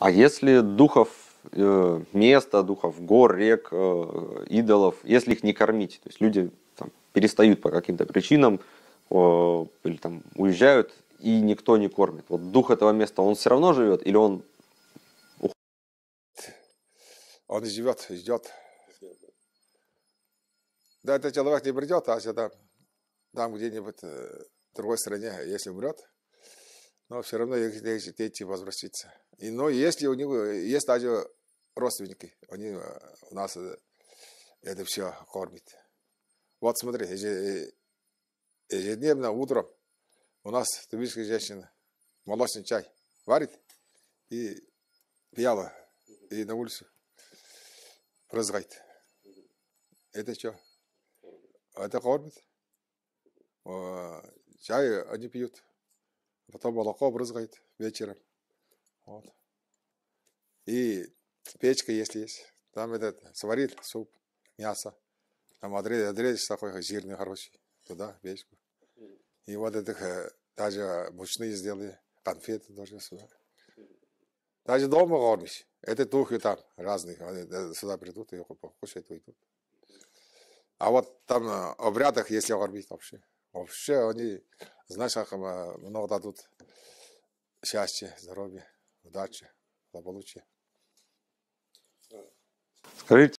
А если духов э, места, духов гор, рек, э, идолов, если их не кормить, то есть люди там, перестают по каким-то причинам э, или там уезжают, и никто не кормит. Вот дух этого места, он все равно живет или он уходит? Он живет, ждет. Да, этот человек не придет, а сюда, там где-нибудь э, в другой стране, если умрет, но все равно их дети возвратятся. И, но если у него есть даже родственники, они э, у нас э, это все кормит. Вот смотри, э, ежедневно утром у нас тубильская женщина молочный чай варит и пьяла и на улицу разгает. Это что? Это кормит. Чай они пьют потом молоко брызгает вечером. Вот. И печка, если есть, там этот сварит суп, мясо. Там отрежешь, отрежешь такой жирный, хороший, туда, печку. И вот этих э, даже мучные сделали, конфеты тоже сюда. Даже дома кормишь. Это духи там разных, они э, сюда придут и покушают, уйдут. А вот там обрядах, э, если кормить вообще, вообще они знаешь, як много дадут щастя, здоровья, удачи, благополучия. Скажите.